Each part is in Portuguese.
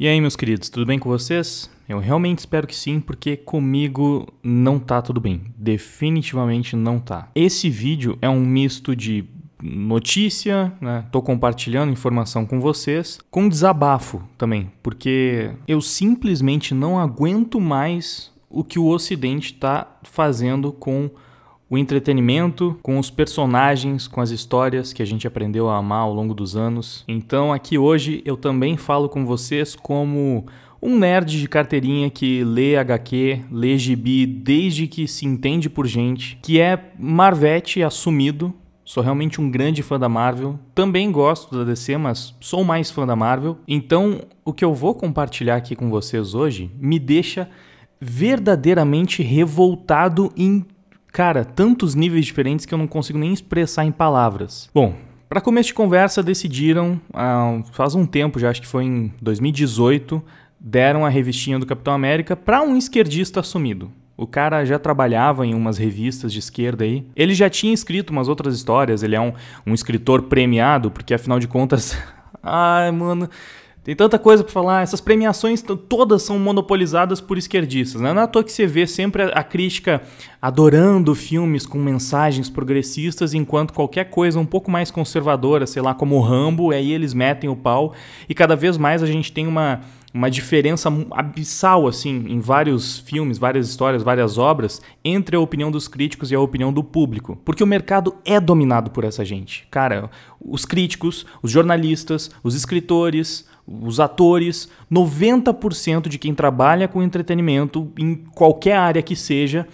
E aí, meus queridos, tudo bem com vocês? Eu realmente espero que sim, porque comigo não tá tudo bem. Definitivamente não tá. Esse vídeo é um misto de notícia, né? Tô compartilhando informação com vocês, com desabafo também, porque eu simplesmente não aguento mais o que o ocidente tá fazendo com o entretenimento, com os personagens, com as histórias que a gente aprendeu a amar ao longo dos anos. Então aqui hoje eu também falo com vocês como um nerd de carteirinha que lê HQ, lê gibi desde que se entende por gente, que é Marvete assumido. Sou realmente um grande fã da Marvel. Também gosto da DC, mas sou mais fã da Marvel. Então, o que eu vou compartilhar aqui com vocês hoje me deixa verdadeiramente revoltado em Cara, tantos níveis diferentes que eu não consigo nem expressar em palavras. Bom, para começo de conversa, decidiram, ah, faz um tempo já, acho que foi em 2018, deram a revistinha do Capitão América para um esquerdista assumido. O cara já trabalhava em umas revistas de esquerda aí. Ele já tinha escrito umas outras histórias, ele é um, um escritor premiado, porque afinal de contas. Ai, mano. Tem tanta coisa para falar. Essas premiações todas são monopolizadas por esquerdistas. Né? Não é à toa que você vê sempre a, a crítica adorando filmes com mensagens progressistas, enquanto qualquer coisa um pouco mais conservadora, sei lá, como Rambo, aí eles metem o pau. E cada vez mais a gente tem uma, uma diferença abissal assim em vários filmes, várias histórias, várias obras entre a opinião dos críticos e a opinião do público, porque o mercado é dominado por essa gente. Cara, os críticos, os jornalistas, os escritores, os atores, 90% de quem trabalha com entretenimento, em qualquer área que seja,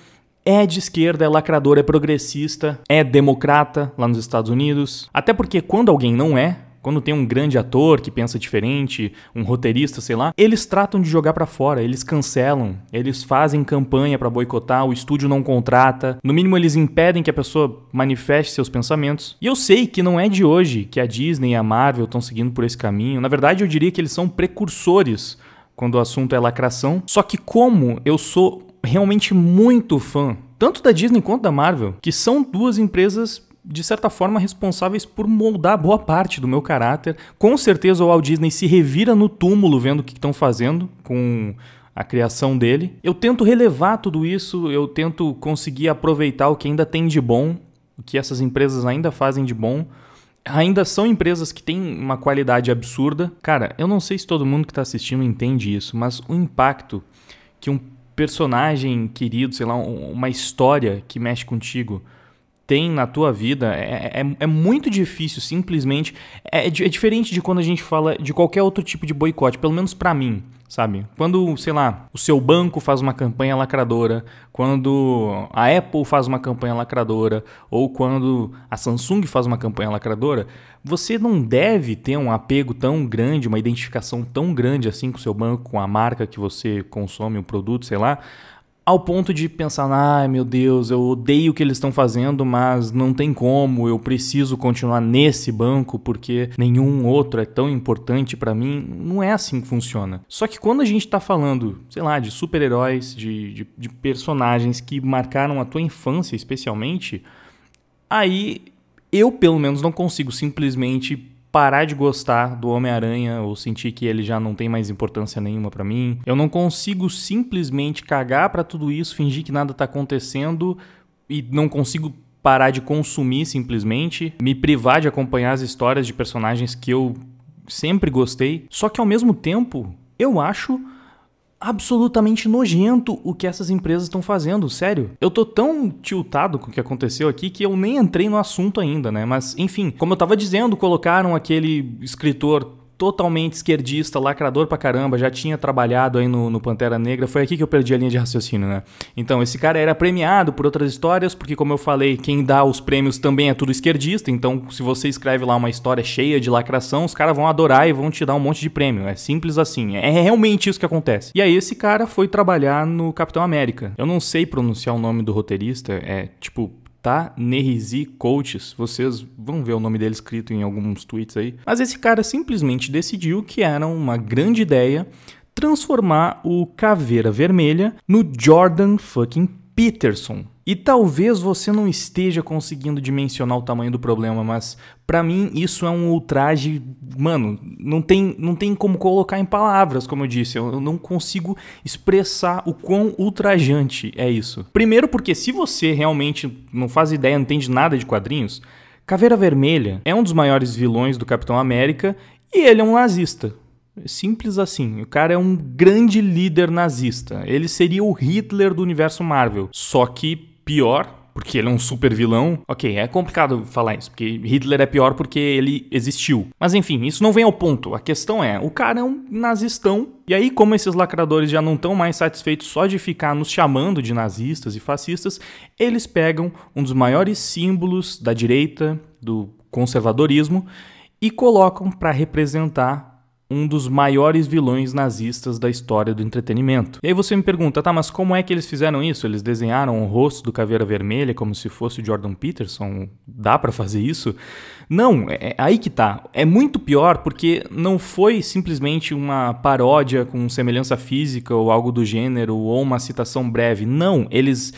é de esquerda, é lacrador, é progressista, é democrata lá nos Estados Unidos. Até porque quando alguém não é, quando tem um grande ator que pensa diferente, um roteirista, sei lá, eles tratam de jogar para fora, eles cancelam, eles fazem campanha para boicotar, o estúdio não contrata. No mínimo eles impedem que a pessoa manifeste seus pensamentos. E eu sei que não é de hoje que a Disney e a Marvel estão seguindo por esse caminho. Na verdade, eu diria que eles são precursores quando o assunto é lacração. Só que como eu sou realmente muito fã tanto da Disney quanto da Marvel, que são duas empresas de certa forma, responsáveis por moldar boa parte do meu caráter. Com certeza o Walt Disney se revira no túmulo vendo o que estão fazendo com a criação dele. Eu tento relevar tudo isso, eu tento conseguir aproveitar o que ainda tem de bom, o que essas empresas ainda fazem de bom. Ainda são empresas que têm uma qualidade absurda. Cara, eu não sei se todo mundo que está assistindo entende isso, mas o impacto que um personagem querido, sei lá, uma história que mexe contigo, tem na tua vida é, é, é, é muito difícil, simplesmente. É, é, é, diferente de quando a gente fala de qualquer outro tipo de boicote, pelo menos para mim, sabe? Quando, sei lá, o seu banco faz uma campanha lacradora, quando a Apple faz uma campanha lacradora, ou quando a Samsung faz uma campanha lacradora, você não deve ter um apego tão grande, uma identificação tão grande assim com o seu banco, com a marca que você consome o produto, sei lá ao ponto de pensar, ai ah, meu Deus, eu odeio o que eles estão fazendo, mas não tem como, eu preciso continuar nesse banco porque nenhum outro é tão importante para mim. Não é assim que funciona. Só que quando a gente tá falando, sei lá, de super-heróis, de, de, de personagens que marcaram a tua infância especialmente, aí eu pelo menos não consigo simplesmente parar de gostar do Homem-Aranha ou sentir que ele já não tem mais importância nenhuma para mim. Eu não consigo simplesmente cagar para tudo isso, fingir que nada tá acontecendo e não consigo parar de consumir simplesmente, me privar de acompanhar as histórias de personagens que eu sempre gostei. Só que ao mesmo tempo, eu acho absolutamente nojento o que essas empresas estão fazendo, sério. Eu tô tão tiltado com o que aconteceu aqui que eu nem entrei no assunto ainda, né? Mas enfim, como eu tava dizendo, colocaram aquele escritor totalmente esquerdista, lacrador pra caramba, já tinha trabalhado aí no, no, Pantera Negra. Foi aqui que eu perdi a linha de raciocínio, né? Então, esse cara era premiado por outras histórias, porque, como eu falei, quem dá os prêmios também é tudo esquerdista. Então, se você escreve lá uma história cheia de lacração, os caras vão adorar e vão te dar um monte de prêmio. É simples assim. É, é realmente isso que acontece. E aí, esse cara foi trabalhar no Capitão América. Eu não sei pronunciar o nome do roteirista, é tipo tá? Nerizi Coaches, vocês vão ver o nome dele escrito em alguns tweets aí. Mas esse cara simplesmente decidiu que era uma grande ideia transformar o Caveira Vermelha no Jordan fucking Peterson. E talvez você não esteja conseguindo dimensionar o tamanho do problema, mas para mim isso é um ultraje, mano, não tem, não tem como colocar em palavras, como eu disse, eu, eu não consigo expressar o quão ultrajante é isso. Primeiro porque se você realmente não faz ideia, não entende nada de quadrinhos, Caveira Vermelha é um dos maiores vilões do Capitão América e ele é um nazista. Simples assim. O cara é um grande líder nazista. Ele seria o Hitler do universo Marvel. Só que pior, porque ele é um super vilão. Ok, é complicado falar isso, porque Hitler é pior porque ele existiu. Mas enfim, isso não vem ao ponto. A questão é, o cara é um nazistão. E aí, como esses lacradores já não estão mais satisfeitos só de ficar nos chamando de nazistas e fascistas, eles pegam um dos maiores símbolos da direita, do conservadorismo, e colocam para representar um dos maiores vilões nazistas da história do entretenimento. E aí você me pergunta, tá, mas como é que eles fizeram isso? Eles desenharam o rosto do Caveira Vermelha como se fosse o Jordan Peterson? Dá para fazer isso? Não, é, é, aí que tá. É muito pior porque não foi simplesmente uma paródia com semelhança física ou algo do gênero ou uma citação breve. Não, eles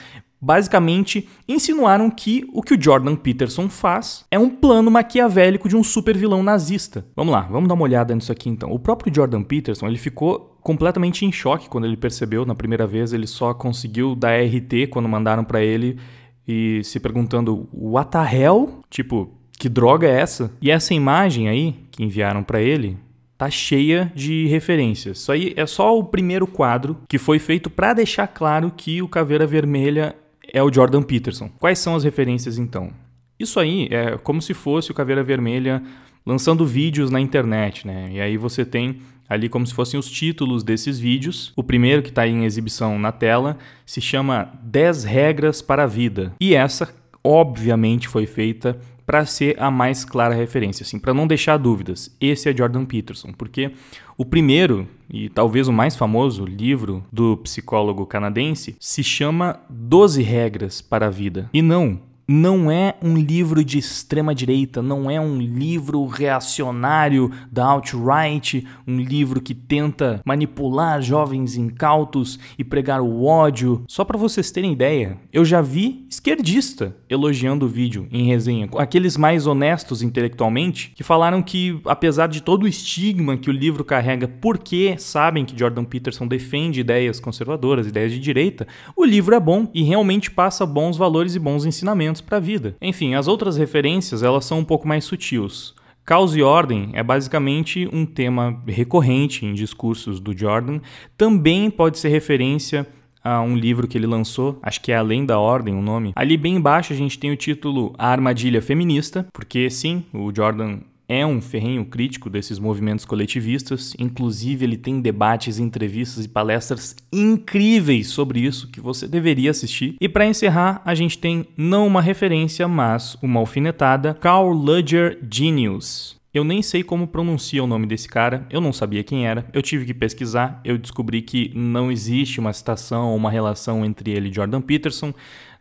basicamente insinuaram que o que o Jordan Peterson faz é um plano maquiavélico de um supervilão nazista. Vamos lá, vamos dar uma olhada nisso aqui então. O próprio Jordan Peterson, ele ficou completamente em choque quando ele percebeu, na primeira vez, ele só conseguiu dar RT quando mandaram para ele e se perguntando, what the hell? Tipo, que droga é essa? E essa imagem aí que enviaram para ele tá cheia de referências. Isso aí é só o primeiro quadro que foi feito para deixar claro que o Caveira Vermelha é o Jordan Peterson. Quais são as referências então? Isso aí é como se fosse o Caveira Vermelha lançando vídeos na internet, né? E aí você tem ali como se fossem os títulos desses vídeos. O primeiro que está em exibição na tela se chama 10 regras para a vida. E essa obviamente foi feita para ser a mais clara referência, assim, para não deixar dúvidas. Esse é Jordan Peterson, porque o primeiro e talvez o mais famoso livro do psicólogo canadense se chama 12 regras para a vida. E não não é um livro de extrema direita, não é um livro reacionário da alt-right, um livro que tenta manipular jovens incautos e pregar o ódio. Só para vocês terem ideia, eu já vi esquerdista elogiando o vídeo em resenha, aqueles mais honestos intelectualmente que falaram que apesar de todo o estigma que o livro carrega, porque sabem que Jordan Peterson defende ideias conservadoras, ideias de direita, o livro é bom e realmente passa bons valores e bons ensinamentos para a vida. Enfim, as outras referências elas são um pouco mais sutis. Caos e ordem é basicamente um tema recorrente em discursos do Jordan. Também pode ser referência a um livro que ele lançou, acho que é Além da Ordem o nome. Ali bem embaixo a gente tem o título A Armadilha Feminista, porque sim, o Jordan é um ferrenho crítico desses movimentos coletivistas, inclusive ele tem debates, entrevistas e palestras incríveis sobre isso que você deveria assistir. E para encerrar, a gente tem não uma referência, mas uma alfinetada, Carl Ludger Genius. Eu nem sei como pronuncia o nome desse cara, eu não sabia quem era, eu tive que pesquisar, eu descobri que não existe uma citação ou uma relação entre ele e Jordan Peterson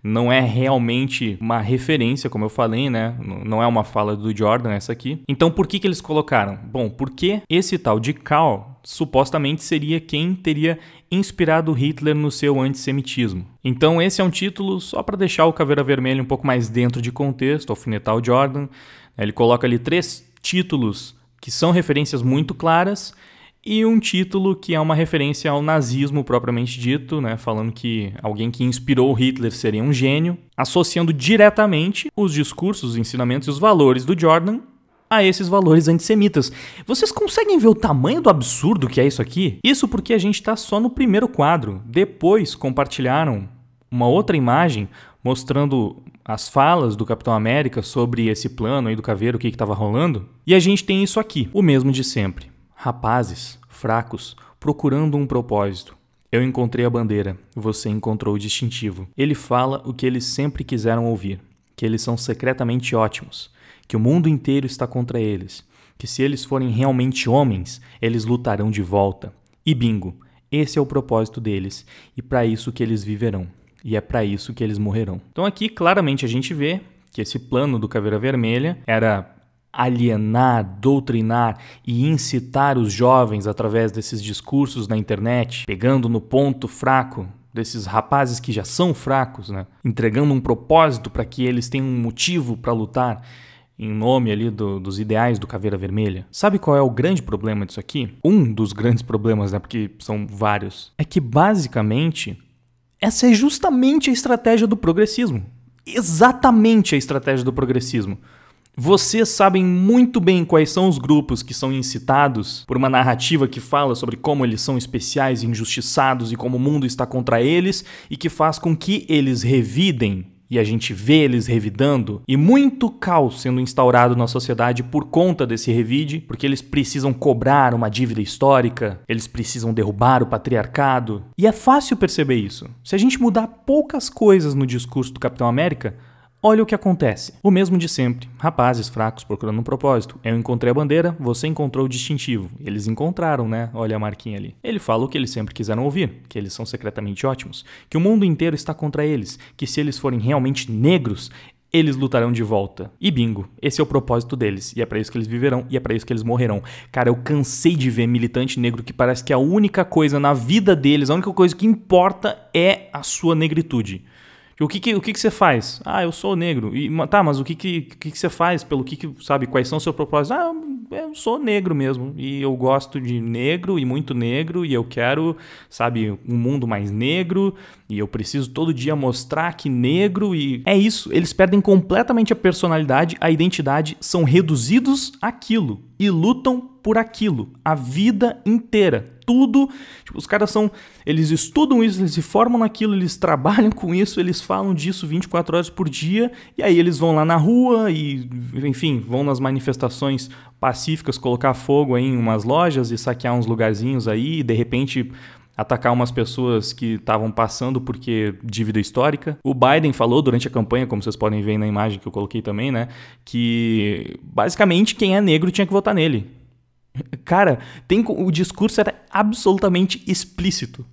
não é realmente uma referência, como eu falei, né? Não é uma fala do Jordan essa aqui. Então por que, que eles colocaram? Bom, porque esse tal de Karl supostamente seria quem teria inspirado Hitler no seu antissemitismo. Então esse é um título só para deixar o Caveira Vermelha um pouco mais dentro de contexto, alfinetar o Jordan. Ele coloca ali três títulos que são referências muito claras e um título que é uma referência ao nazismo propriamente dito, né, falando que alguém que inspirou Hitler seria um gênio, associando diretamente os discursos, os ensinamentos e os valores do Jordan a esses valores antissemitas. Vocês conseguem ver o tamanho do absurdo que é isso aqui? Isso porque a gente está só no primeiro quadro. Depois compartilharam uma outra imagem mostrando as falas do Capitão América sobre esse plano aí do caveiro, o que estava rolando. E a gente tem isso aqui, o mesmo de sempre. Rapazes, fracos, procurando um propósito. Eu encontrei a bandeira, você encontrou o distintivo. Ele fala o que eles sempre quiseram ouvir: que eles são secretamente ótimos, que o mundo inteiro está contra eles, que se eles forem realmente homens, eles lutarão de volta. E bingo, esse é o propósito deles e para isso que eles viverão. E é para isso que eles morrerão. Então aqui claramente a gente vê que esse plano do Caveira Vermelha era alienar, doutrinar e incitar os jovens através desses discursos na internet, pegando no ponto fraco desses rapazes que já são fracos, né? entregando um propósito para que eles tenham um motivo para lutar em nome ali do, dos ideais do Caveira Vermelha. Sabe qual é o grande problema disso aqui? Um dos grandes problemas, né, porque são vários, é que basicamente essa é justamente a estratégia do progressismo. Exatamente a estratégia do progressismo. Vocês sabem muito bem quais são os grupos que são incitados por uma narrativa que fala sobre como eles são especiais, e injustiçados e como o mundo está contra eles e que faz com que eles revidem e a gente vê eles revidando, e muito caos sendo instaurado na sociedade por conta desse revide, porque eles precisam cobrar uma dívida histórica, eles precisam derrubar o patriarcado. E é fácil perceber isso. Se a gente mudar poucas coisas no discurso do Capitão América, Olha o que acontece. O mesmo de sempre. Rapazes fracos procurando um propósito. Eu encontrei a bandeira, você encontrou o distintivo. Eles encontraram, né? Olha a marquinha ali. Ele fala o que eles sempre quiseram ouvir, que eles são secretamente ótimos, que o mundo inteiro está contra eles, que se eles forem realmente negros, eles lutarão de volta. E bingo, esse é o propósito deles, e é para isso que eles viverão, e é para isso que eles morrerão. Cara, eu cansei de ver militante negro que parece que é a única coisa na vida deles, a única coisa que importa é a sua negritude. O que, que o que, que, você faz? Ah, eu sou negro. E, tá, mas o que, que, que, que você faz? Pelo que, que, sabe? Quais são os seus propósitos? Ah, eu sou negro mesmo. E eu gosto de negro e muito negro. E eu quero, sabe, um mundo mais negro. E eu preciso todo dia mostrar que negro. E é isso. Eles perdem completamente a personalidade, a identidade, são reduzidos àquilo e lutam por aquilo a vida inteira. Tudo, tipo, os caras são, eles estudam isso, eles se formam naquilo, eles trabalham com isso, eles falam disso 24 horas por dia, e aí eles vão lá na rua e, enfim, vão nas manifestações pacíficas colocar fogo aí em umas lojas e saquear uns lugarzinhos aí, e de repente atacar umas pessoas que estavam passando porque dívida histórica. O Biden falou durante a campanha, como vocês podem ver na imagem que eu coloquei também, né, que basicamente quem é negro tinha que votar nele. Cara, tem o discurso era absolutamente explícito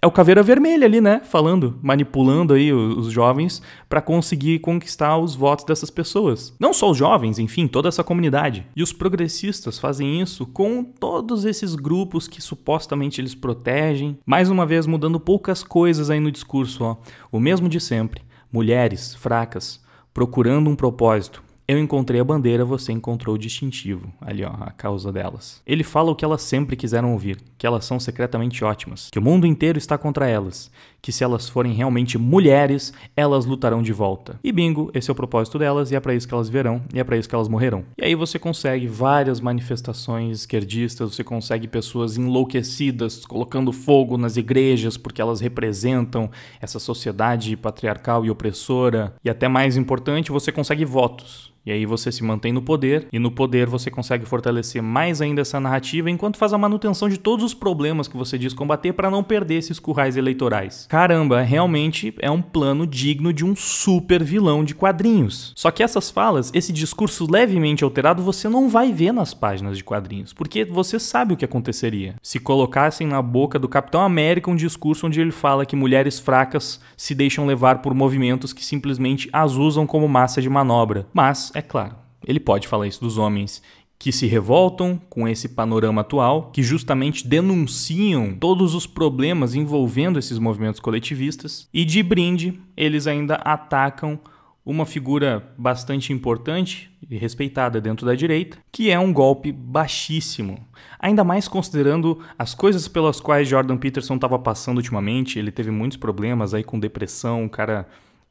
é o Caveira Vermelha ali, né? Falando, manipulando aí os, os jovens para conseguir conquistar os votos dessas pessoas. Não só os jovens, enfim, toda essa comunidade. E os progressistas fazem isso com todos esses grupos que supostamente eles protegem. Mais uma vez, mudando poucas coisas aí no discurso, ó. O mesmo de sempre. Mulheres fracas, procurando um propósito, eu encontrei a bandeira, você encontrou o distintivo. Ali, ó, a causa delas. Ele fala o que elas sempre quiseram ouvir: que elas são secretamente ótimas, que o mundo inteiro está contra elas, que se elas forem realmente mulheres, elas lutarão de volta. E bingo, esse é o propósito delas e é para isso que elas verão e é para isso que elas morrerão. E aí você consegue várias manifestações esquerdistas, você consegue pessoas enlouquecidas colocando fogo nas igrejas porque elas representam essa sociedade patriarcal e opressora. E até mais importante, você consegue votos. E aí você se mantém no poder, e no poder você consegue fortalecer mais ainda essa narrativa enquanto faz a manutenção de todos os problemas que você diz combater para não perder esses currais eleitorais. Caramba, realmente é um plano digno de um super vilão de quadrinhos. Só que essas falas, esse discurso levemente alterado, você não vai ver nas páginas de quadrinhos, porque você sabe o que aconteceria. Se colocassem na boca do Capitão América um discurso onde ele fala que mulheres fracas se deixam levar por movimentos que simplesmente as usam como massa de manobra. Mas, é claro, ele pode falar isso dos homens que se revoltam com esse panorama atual, que justamente denunciam todos os problemas envolvendo esses movimentos coletivistas, e de brinde, eles ainda atacam uma figura bastante importante e respeitada dentro da direita, que é um golpe baixíssimo. Ainda mais considerando as coisas pelas quais Jordan Peterson estava passando ultimamente, ele teve muitos problemas aí com depressão, o cara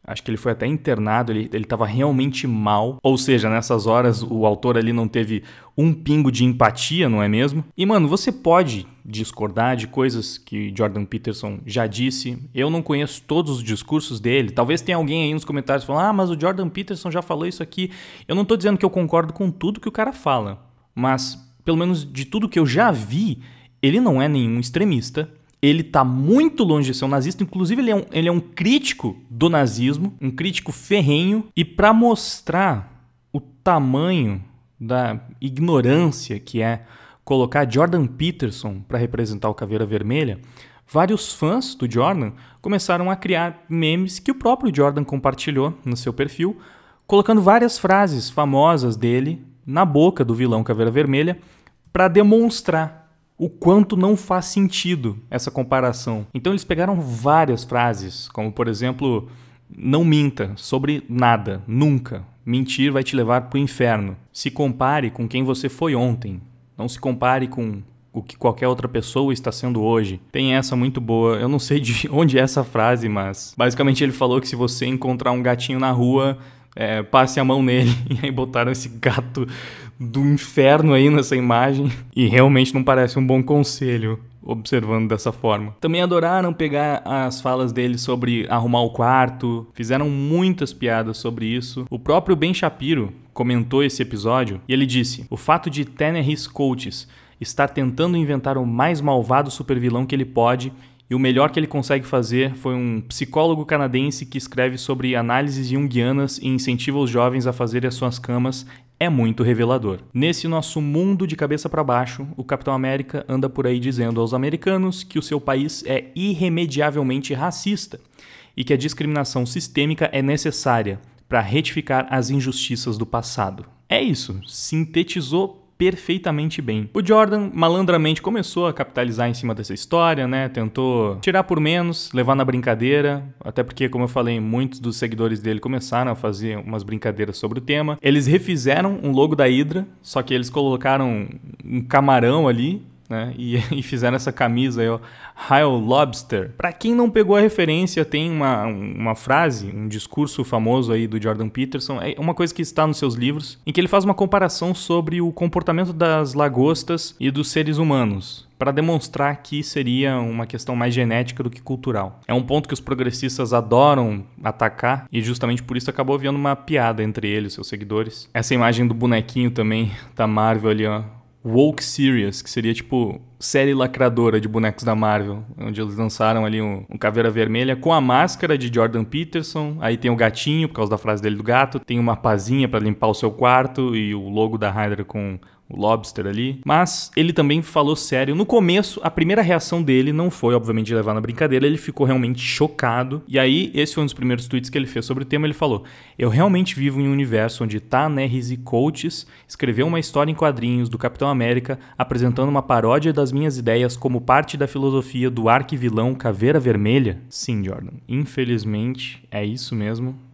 Acho que ele foi até internado, ele estava realmente mal. Ou seja, nessas horas o autor ali não teve um pingo de empatia, não é mesmo? E mano, você pode discordar de coisas que Jordan Peterson já disse. Eu não conheço todos os discursos dele. Talvez tenha alguém aí nos comentários falando: "Ah, mas o Jordan Peterson já falou isso aqui". Eu não estou dizendo que eu concordo com tudo que o cara fala, mas pelo menos de tudo que eu já vi, ele não é nenhum extremista ele está muito longe de ser um nazista, inclusive ele é um, ele é um crítico do nazismo, um crítico ferrenho, e para mostrar o tamanho da ignorância que é colocar Jordan Peterson para representar o Caveira Vermelha, vários fãs do Jordan começaram a criar memes que o próprio Jordan compartilhou no seu perfil, colocando várias frases famosas dele na boca do vilão Caveira Vermelha para demonstrar o quanto não faz sentido essa comparação. Então eles pegaram várias frases, como por exemplo, não minta sobre nada, nunca. Mentir vai te levar para o inferno. Se compare com quem você foi ontem. Não se compare com o que qualquer outra pessoa está sendo hoje. Tem essa muito boa, eu não sei de onde é essa frase, mas basicamente ele falou que se você encontrar um gatinho na rua, é, passe a mão nele. E aí botaram esse gato do inferno aí nessa imagem. E realmente não parece um bom conselho observando dessa forma. Também adoraram pegar as falas dele sobre arrumar o quarto, fizeram muitas piadas sobre isso. O próprio Ben Shapiro comentou esse episódio e ele disse: "O fato de Tannehill Coates estar tentando inventar o mais malvado supervilão que ele pode e o melhor que ele consegue fazer foi um psicólogo canadense que escreve sobre análises junguianas e incentiva os jovens a fazerem as suas camas é muito revelador. Nesse nosso mundo de cabeça para baixo, o Capitão América anda por aí dizendo aos americanos que o seu país é irremediavelmente racista e que a discriminação sistêmica é necessária para retificar as injustiças do passado. É isso, sintetizou perfeitamente bem. O Jordan malandramente começou a capitalizar em cima dessa história, né? Tentou tirar por menos, levar na brincadeira, até porque, como eu falei, muitos dos seguidores dele começaram a fazer umas brincadeiras sobre o tema. Eles refizeram um logo da Hydra, só que eles colocaram um camarão ali né? E, e fizeram essa camisa aí, ó, Hyle Lobster. Para quem não pegou a referência, tem uma, uma frase, um discurso famoso aí do Jordan Peterson, é uma coisa que está nos seus livros, em que ele faz uma comparação sobre o comportamento das lagostas e dos seres humanos para demonstrar que seria uma questão mais genética do que cultural. É um ponto que os progressistas adoram atacar e justamente por isso acabou havendo uma piada entre ele e seus seguidores. Essa imagem do bonequinho também da Marvel ali, ó, Woke Series, que seria tipo série lacradora de bonecos da Marvel, onde eles lançaram ali um, um, Caveira Vermelha com a máscara de Jordan Peterson, aí tem o gatinho, por causa da frase dele do gato, tem uma pazinha para limpar o seu quarto e o logo da Hydra com o Lobster ali. Mas ele também falou sério. No começo, a primeira reação dele não foi, obviamente, levar na brincadeira, ele ficou realmente chocado. E aí, esse foi um dos primeiros tweets que ele fez sobre o tema. Ele falou: Eu realmente vivo em um universo onde Tanerris tá, né, e Coates escreveu uma história em quadrinhos do Capitão América apresentando uma paródia das minhas ideias como parte da filosofia do arquivilão Caveira Vermelha? Sim, Jordan, infelizmente é isso mesmo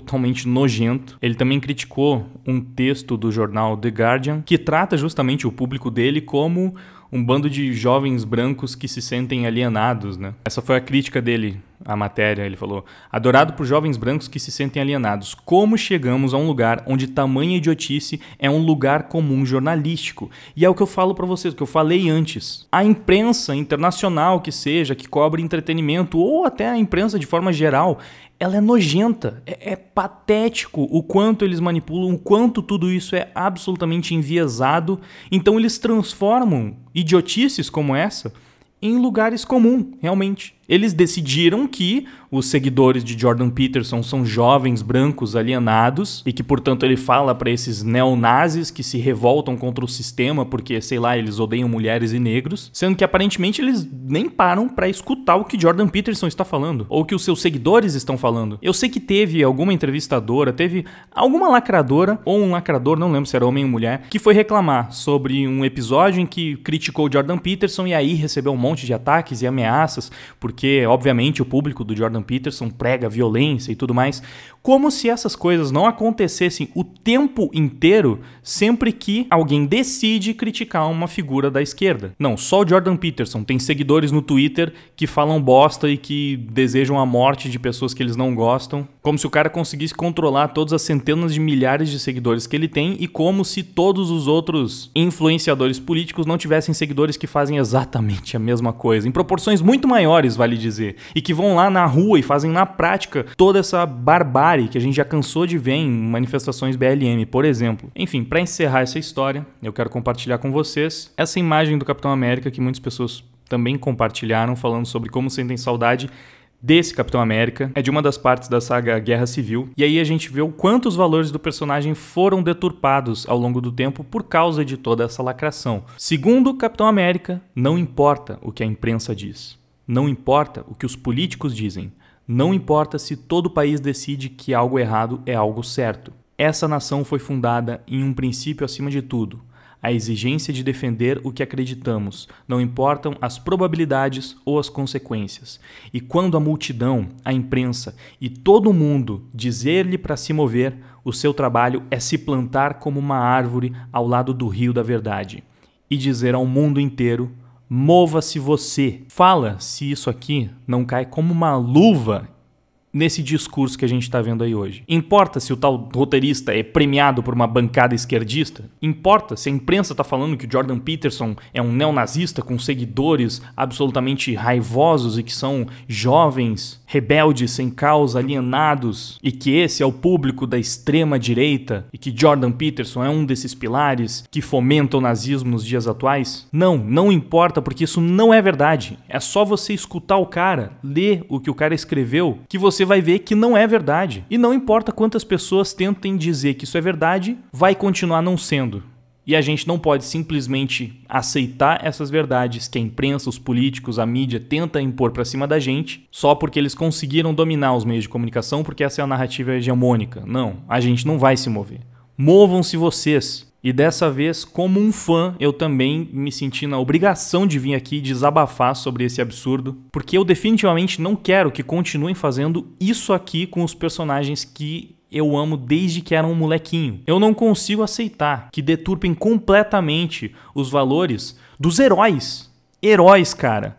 totalmente nojento. Ele também criticou um texto do jornal The Guardian que trata justamente o público dele como um bando de jovens brancos que se sentem alienados, né? Essa foi a crítica dele à matéria. Ele falou: adorado por jovens brancos que se sentem alienados. Como chegamos a um lugar onde tamanha idiotice é um lugar comum jornalístico? E é o que eu falo para vocês, o que eu falei antes. A imprensa internacional que seja, que cobre entretenimento ou até a imprensa de forma geral, ela é nojenta. É, é, patético o quanto eles manipulam, o quanto tudo isso é absolutamente enviesado. Então eles transformam idiotices como essa em lugares comuns, realmente. Eles decidiram que os seguidores de Jordan Peterson são jovens brancos alienados e que, portanto, ele fala para esses neonazis que se revoltam contra o sistema porque, sei lá, eles odeiam mulheres e negros, sendo que aparentemente eles nem param para escutar o que Jordan Peterson está falando ou que os seus seguidores estão falando. Eu sei que teve alguma entrevistadora, teve alguma lacradora ou um lacrador, não lembro se era homem ou mulher, que foi reclamar sobre um episódio em que criticou Jordan Peterson e aí recebeu um monte de ataques e ameaças, porque obviamente o público do Jordan Peterson prega violência e tudo mais, como se essas coisas não acontecessem o tempo inteiro sempre que alguém decide criticar uma figura da esquerda. Não, só o Jordan Peterson tem seguidores no Twitter que falam bosta e que desejam a morte de pessoas que eles não gostam, como se o cara conseguisse controlar todas as centenas de milhares de seguidores que ele tem e como se todos os outros influenciadores políticos não tivessem seguidores que fazem exatamente a mesma coisa, em proporções muito maiores, vale dizer, e que vão lá na rua e fazem na prática toda essa barbárie que a gente já cansou de ver em manifestações BLM, por exemplo. Enfim, para encerrar essa história, eu quero compartilhar com vocês essa imagem do Capitão América que muitas pessoas também compartilharam, falando sobre como sentem saudade desse Capitão América, é de uma das partes da saga Guerra Civil, e aí a gente vê o quanto os valores do personagem foram deturpados ao longo do tempo por causa de toda essa lacração. Segundo Capitão América, não importa o que a imprensa diz, não importa o que os políticos dizem, não importa se todo o país decide que algo errado é algo certo. Essa nação foi fundada em um princípio acima de tudo, a exigência de defender o que acreditamos, não importam as probabilidades ou as consequências. E quando a multidão, a imprensa e todo mundo dizer-lhe para se mover, o seu trabalho é se plantar como uma árvore ao lado do rio da verdade e dizer ao mundo inteiro Mova-se você. Fala se isso aqui não cai como uma luva nesse discurso que a gente está vendo aí hoje. Importa se o tal roteirista é premiado por uma bancada esquerdista? Importa se a imprensa está falando que o Jordan Peterson é um neonazista com seguidores absolutamente raivosos e que são jovens, rebeldes, sem causa, alienados, e que esse é o público da extrema-direita e que Jordan Peterson é um desses pilares que fomentam o nazismo nos dias atuais? Não, não importa, porque isso não é verdade. É só você escutar o cara, ler o que o cara escreveu, que você vai ver que não é verdade. E não importa quantas pessoas tentem dizer que isso é verdade, vai continuar não sendo. E a gente não pode simplesmente aceitar essas verdades que a imprensa, os políticos, a mídia tenta impor para cima da gente, só porque eles conseguiram dominar os meios de comunicação, porque essa é a narrativa hegemônica. Não, a gente não vai se mover. Movam-se vocês. E dessa vez, como um fã, eu também me senti na obrigação de vir aqui desabafar sobre esse absurdo, porque eu definitivamente não quero que continuem fazendo isso aqui com os personagens que eu amo desde que era um molequinho. Eu não consigo aceitar que deturpem completamente os valores dos heróis. Heróis, cara.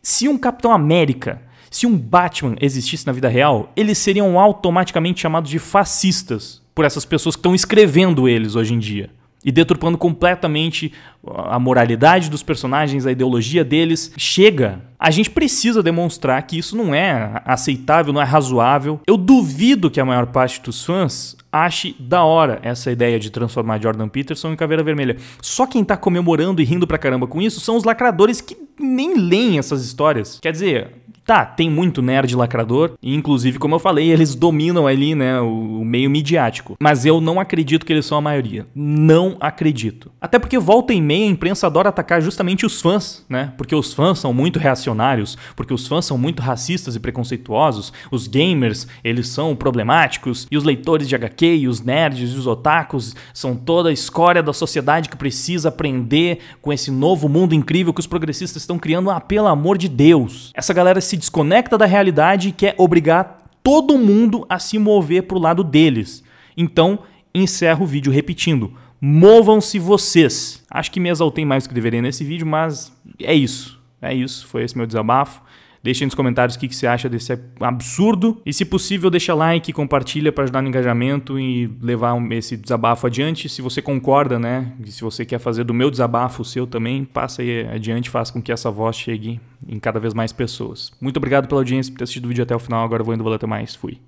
Se um Capitão América se um Batman existisse na vida real, eles seriam automaticamente chamados de fascistas por essas pessoas que estão escrevendo eles hoje em dia e deturpando completamente a moralidade dos personagens, a ideologia deles. Chega! A gente precisa demonstrar que isso não é aceitável, não é razoável. Eu duvido que a maior parte dos fãs ache da hora essa ideia de transformar Jordan Peterson em Caveira Vermelha. Só quem tá comemorando e rindo pra caramba com isso são os lacradores que nem leem essas histórias. Quer dizer, Tá, tem muito nerd lacrador, e inclusive, como eu falei, eles dominam ali, né, o, o meio midiático. Mas eu não acredito que eles são a maioria. Não acredito. Até porque volta e meia a imprensa adora atacar justamente os fãs, né? Porque os fãs são muito reacionários, porque os fãs são muito racistas e preconceituosos, os gamers, eles são problemáticos, e os leitores de HQ, e os nerds, e os otakus são toda a escória da sociedade que precisa aprender com esse novo mundo incrível que os progressistas estão criando. Ah, pelo amor de Deus! Essa galera se se desconecta da realidade e quer obrigar todo mundo a se mover para o lado deles. Então, encerro o vídeo repetindo. Movam-se vocês. Acho que me exaltei mais do que deveria nesse vídeo, mas é isso. É isso. Foi esse meu desabafo. Deixe nos comentários o que, que você acha desse absurdo. E se possível, deixa like, compartilha para ajudar no engajamento e levar esse desabafo adiante. Se você concorda, né? E se você quer fazer do meu desabafo o seu também, passa aí adiante, faça com que essa voz chegue em cada vez mais pessoas. Muito obrigado pela audiência, por ter assistido o vídeo até o final. Agora eu vou indo, vou até mais. Fui.